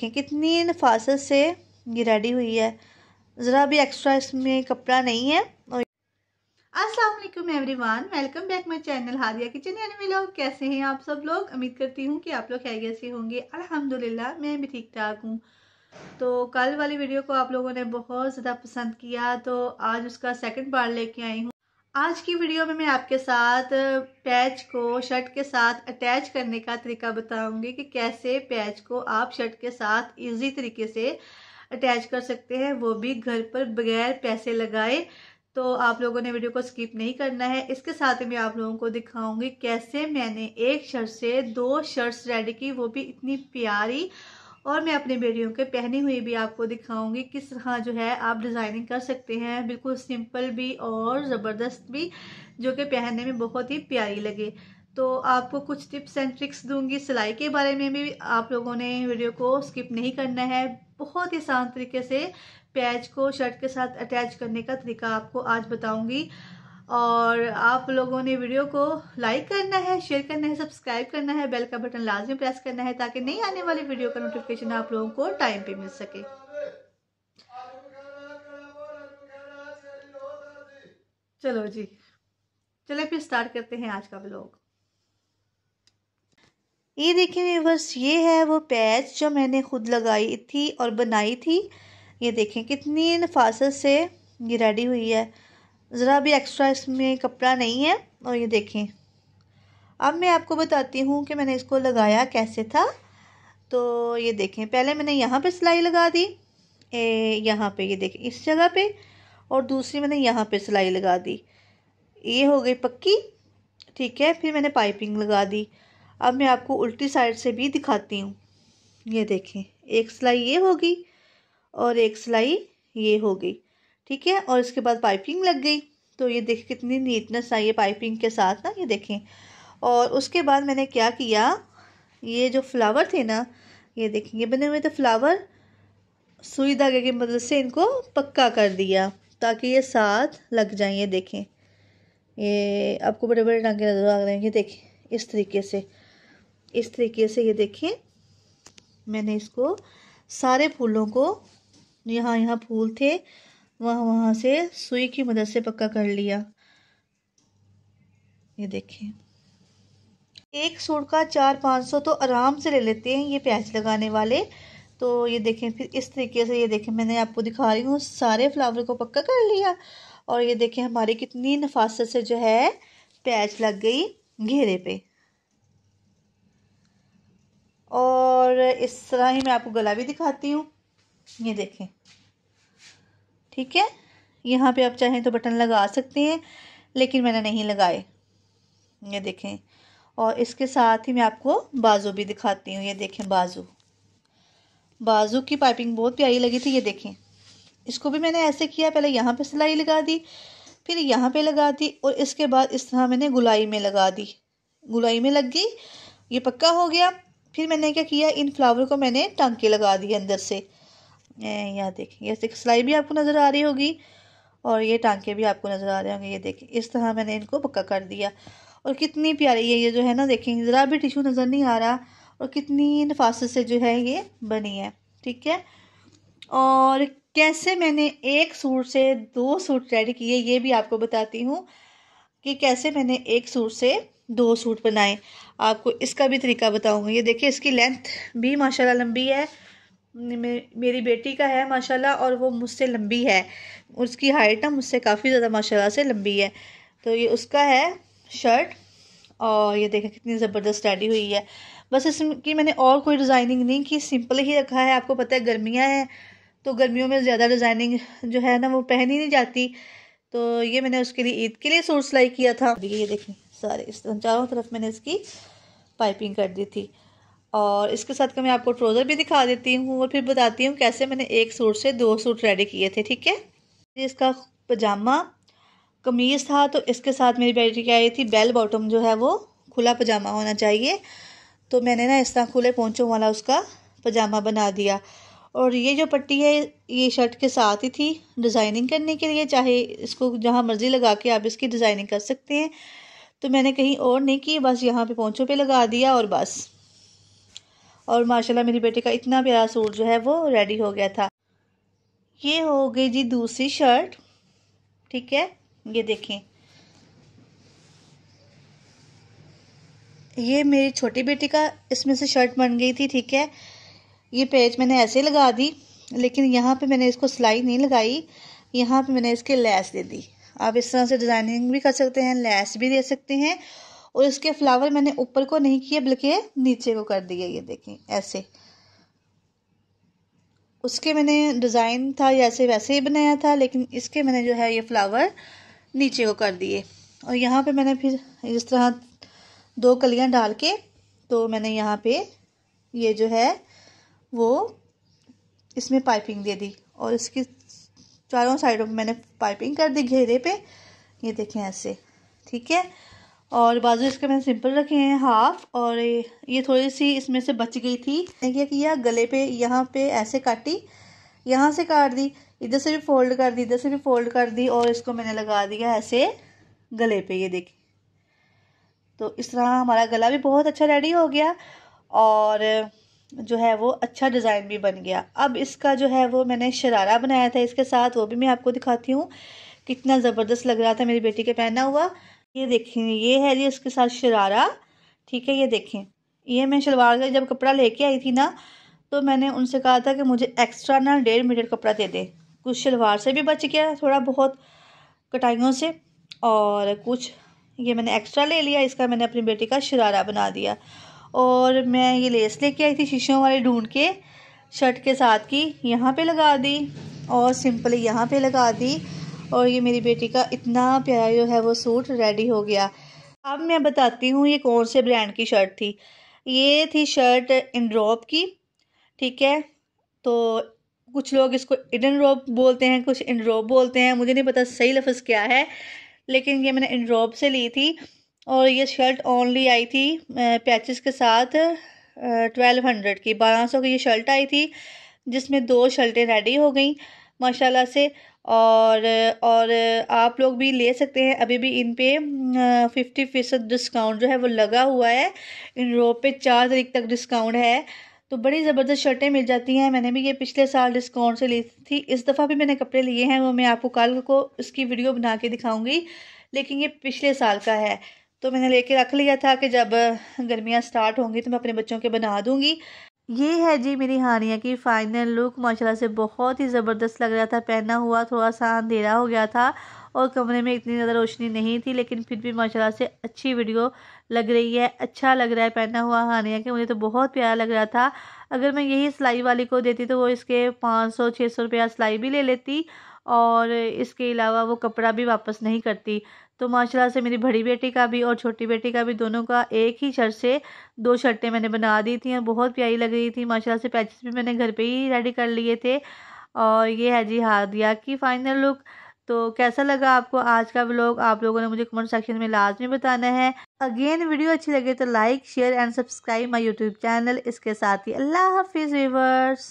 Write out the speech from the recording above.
देखें कितनी नफासत से ये रेडी हुई है ज़रा भी एक्स्ट्रा इसमें कपड़ा नहीं है और असलम everyone welcome back my channel Haria kitchen यानी मेरे लोग कैसे हैं आप सब लोग उम्मीद करती हूँ कि आप लोग खैर से होंगे अल्हम्दुलिल्लाह मैं भी ठीक ठाक हूँ तो कल वाली वीडियो को आप लोगों ने बहुत ज़्यादा पसंद किया तो आज उसका सेकंड पार्ट लेके आई हूँ आज की वीडियो में मैं आपके साथ पैच को शर्ट के साथ अटैच करने का तरीका बताऊंगी कि कैसे पैच को आप शर्ट के साथ इजी तरीके से अटैच कर सकते हैं वो भी घर पर बगैर पैसे लगाए तो आप लोगों ने वीडियो को स्किप नहीं करना है इसके साथ ही मैं आप लोगों को दिखाऊंगी कैसे मैंने एक शर्ट से दो शर्ट्स रेडी की वो भी इतनी प्यारी और मैं अपने बेटियों के पहने हुए भी आपको दिखाऊंगी किस तरह जो है आप डिज़ाइनिंग कर सकते हैं बिल्कुल सिंपल भी और ज़बरदस्त भी जो कि पहनने में बहुत ही प्यारी लगे तो आपको कुछ टिप्स एंड ट्रिक्स दूंगी सिलाई के बारे में भी आप लोगों ने वीडियो को स्किप नहीं करना है बहुत ही आसान तरीके से पैच को शर्ट के साथ अटैच करने का तरीका आपको आज बताऊंगी और आप लोगों ने वीडियो को लाइक करना है शेयर करना है सब्सक्राइब करना है बेल का बटन लाजमी प्रेस करना है ताकि नई आने वाली वीडियो का नोटिफिकेशन आप लोगों को टाइम पे मिल सके चलो जी चले फिर स्टार्ट करते हैं आज का ब्लॉग ये देखिए व्यूवर्स ये है वो पैच जो मैंने खुद लगाई थी और बनाई थी ये देखें कितनी नफासत से ये रेडी हुई है ज़रा भी एक्स्ट्रा इसमें कपड़ा नहीं है और ये देखें अब मैं आपको बताती हूँ कि मैंने इसको लगाया कैसे था तो ये देखें पहले मैंने यहाँ पे सिलाई लगा दी ए, यहाँ पे ये देखें इस जगह पे और दूसरी मैंने यहाँ पे सिलाई लगा दी ये हो गई पक्की ठीक है फिर मैंने पाइपिंग लगा दी अब मैं आपको उल्टी साइड से भी दिखाती हूँ ये देखें एक सिलाई ये होगी और एक सिलाई ये होगी ठीक है और इसके बाद पाइपिंग लग गई तो ये देखिए कितनी नीटनेस आई है पाइपिंग के साथ ना ये देखें और उसके बाद मैंने क्या किया ये जो फ्लावर थे ना ये देखेंगे बने हुए थे फ्लावर सुई धागे की मदद से इनको पक्का कर दिया ताकि ये साथ लग जाए ये देखें ये आपको बड़े बड़े टांगे नज़र आ रहे हैं ये देखें इस तरीके से इस तरीके से ये देखें मैंने इसको सारे फूलों को यहाँ यहाँ फूल थे वह वहाँ से सुई की मदद से पक्का कर लिया ये देखिए एक सूट का चार पाँच सौ तो आराम से ले लेते हैं ये प्याज लगाने वाले तो ये देखें फिर इस तरीके से ये देखें मैंने आपको दिखा रही हूँ सारे फ्लावर को पक्का कर लिया और ये देखें हमारी कितनी नफासत से जो है प्याज लग गई घेरे पे और इस तरह ही मैं आपको गला भी दिखाती हूँ ये देखें ठीक है यहाँ पे आप चाहें तो बटन लगा सकते हैं लेकिन मैंने नहीं लगाए ये देखें और इसके साथ ही मैं आपको बाजू भी दिखाती हूँ ये देखें बाजू बाजू की पाइपिंग बहुत प्यारी लगी थी ये देखें इसको भी मैंने ऐसे किया पहले यहाँ पे सिलाई लगा दी फिर यहाँ पे लगा दी और इसके बाद इस तरह मैंने गुलाई में लगा दी गुलाई में लग गई ये पक्का हो गया फिर मैंने क्या किया इन फ्लावर को मैंने टांके लगा दिए अंदर से यहाँ देखें ये सिलाई भी आपको नज़र आ रही होगी और ये टांके भी आपको नज़र आ रहे होंगे ये देखें इस तरह मैंने इनको पक्का कर दिया और कितनी प्यारी ये ये जो है ना देखें ज़रा भी टिशू नज़र नहीं आ रहा और कितनी नफास्त से जो है ये बनी है ठीक है और कैसे मैंने एक सूट से दो सूट रेडी किए ये भी आपको बताती हूँ कि कैसे मैंने एक सूट से दो सूट बनाए आपको इसका भी तरीका बताऊँगी ये देखिए इसकी लेंथ भी माशाल्लाह लंबी है मेरी बेटी का है माशाल्लाह और वो मुझसे लंबी है उसकी हाइट ना मुझसे काफ़ी ज़्यादा माशाल्लाह से लंबी है तो ये उसका है शर्ट और ये देखें कितनी ज़बरदस्त रेडी हुई है बस इसकी मैंने और कोई डिज़ाइनिंग नहीं की सिंपल ही रखा है आपको पता है गर्मियाँ हैं तो गर्मियों में ज़्यादा डिज़ाइनिंग जो है ना वो पहन ही नहीं जाती तो ये मैंने उसके लिए ईद के लिए सूट सिलाई किया था ये देखें सारे इस चारों तरफ मैंने इसकी पाइपिंग कर दी थी और इसके साथ का मैं आपको ट्रोज़र भी दिखा देती हूँ और फिर बताती हूँ कैसे मैंने एक सूट से दो सूट रेडी किए थे ठीक है इसका पजामा कमीज़ था तो इसके साथ मेरी बेटी की आई थी बेल बॉटम जो है वो खुला पजामा होना चाहिए तो मैंने ना इस तरह खुले पोंचों वाला उसका पजामा बना दिया और ये जो पट्टी है ये शर्ट के साथ ही थी डिज़ाइनिंग करने के लिए चाहे इसको जहाँ मर्ज़ी लगा के आप इसकी डिज़ाइनिंग कर सकते हैं तो मैंने कहीं और नहीं की बस यहाँ पे पोंचों पे लगा दिया और बस और माशाल्लाह मेरी बेटी का इतना प्यारा सूट जो है वो रेडी हो गया था ये हो गई जी दूसरी शर्ट ठीक है ये देखें ये मेरी छोटी बेटी का इसमें से शर्ट बन गई थी ठीक है ये पेज मैंने ऐसे लगा दी लेकिन यहाँ पे मैंने इसको सिलाई नहीं लगाई यहाँ पे मैंने इसके लैस दे दी आप इस तरह से डिज़ाइनिंग भी कर सकते हैं लैस भी दे सकते हैं और इसके फ्लावर मैंने ऊपर को नहीं किए बल्कि नीचे को कर दिया ये देखें ऐसे उसके मैंने डिज़ाइन था ऐसे वैसे ही बनाया था लेकिन इसके मैंने जो है ये फ्लावर नीचे को कर दिए और यहाँ पे मैंने फिर इस तरह दो कलियाँ डाल के तो मैंने यहाँ पे ये जो है वो इसमें पाइपिंग दे दी और इसकी चारों साइडों पे मैंने पाइपिंग कर दी घेरे पे ये देखें ऐसे ठीक है और बाजू इसके मैंने सिंपल रखे हैं हाफ और ये थोड़ी सी इसमें से बच गई थी क्या किया गले पे यहाँ पे ऐसे काटी यहाँ से काट दी इधर से भी फोल्ड कर दी इधर से भी फोल्ड कर दी और इसको मैंने लगा दिया ऐसे गले पे ये देखिए तो इस तरह हमारा गला भी बहुत अच्छा रेडी हो गया और जो है वो अच्छा डिज़ाइन भी बन गया अब इसका जो है वो मैंने शरारा बनाया था इसके साथ वो भी मैं आपको दिखाती हूँ कितना ज़बरदस्त लग रहा था मेरी बेटी के पहना हुआ ये देखें ये है जी उसके साथ शरारा ठीक है ये देखें ये मैं शलवार का जब कपड़ा लेके आई थी ना तो मैंने उनसे कहा था कि मुझे एक्स्ट्रा ना डेढ़ मीटर कपड़ा दे दे कुछ शलवार से भी बच गया थोड़ा बहुत कटाइयों से और कुछ ये मैंने एक्स्ट्रा ले लिया इसका मैंने अपनी बेटी का शरारा बना दिया और मैं ये लेस लेके आई थी शीशों वाले ढूंढ के शर्ट के साथ की यहाँ पे लगा दी और सिंपली यहाँ पे लगा दी और ये मेरी बेटी का इतना प्यारा जो है वो सूट रेडी हो गया अब मैं बताती हूँ ये कौन से ब्रांड की शर्ट थी ये थी शर्ट इनड्रॉप की ठीक है तो कुछ लोग इसको इडन रोप बोलते हैं कुछ इनड्रॉप बोलते हैं मुझे नहीं पता सही लफ्ज़ क्या है लेकिन ये मैंने इनड्रॉप से ली थी और ये शर्ट ओनली आई थी पैचेस के साथ ट्वेल्व हंड्रेड की बारह सौ की ये शर्ट आई थी जिसमें दो शर्टें रेडी हो गई माशाल्लाह से और और आप लोग भी ले सकते हैं अभी भी इन पे फिफ्टी फीसद डिस्काउंट जो है वो लगा हुआ है इन रोप पे चार तारीख तक डिस्काउंट है तो बड़ी ज़बरदस्त शर्टें मिल जाती हैं मैंने भी ये पिछले साल डिस्काउंट से ली थी इस दफ़ा भी मैंने कपड़े लिए हैं वो मैं आपको कल को इसकी वीडियो बना के दिखाऊँगी लेकिन ये पिछले साल का है तो मैंने लेके रख लिया था कि जब गर्मियाँ स्टार्ट होंगी तो मैं अपने बच्चों के बना दूँगी ये है जी मेरी हानिया की फाइनल लुक माशाल्लाह से बहुत ही ज़बरदस्त लग रहा था पहना हुआ थोड़ा सा अंधेरा हो गया था और कमरे में इतनी ज़्यादा रोशनी नहीं थी लेकिन फिर भी माशाल्लाह से अच्छी वीडियो लग रही है अच्छा लग रहा है पहना हुआ हानिया के मुझे तो बहुत प्यारा लग रहा था अगर मैं यही सिलाई वाली को देती तो वो इसके पाँच सौ छः सौ रुपया सिलाई भी ले लेती और इसके अलावा वो कपड़ा भी वापस नहीं करती तो माशाल्लाह से मेरी बड़ी बेटी का भी और छोटी बेटी का भी दोनों का एक ही शर्ट से दो शर्टें मैंने बना दी थी और बहुत प्यारी लग रही थी माशाल्लाह से पैचेस भी मैंने घर पे ही रेडी कर लिए थे और ये है जी हादिया की फाइनल लुक तो कैसा लगा आपको आज का व्लॉग आप लोगों ने मुझे कमेंट सेक्शन में लाजमी बताना है अगेन वीडियो अच्छी लगे तो like share and subscribe my YouTube channel इसके साथ ही अल्लाह हाफिज़ वीवर्स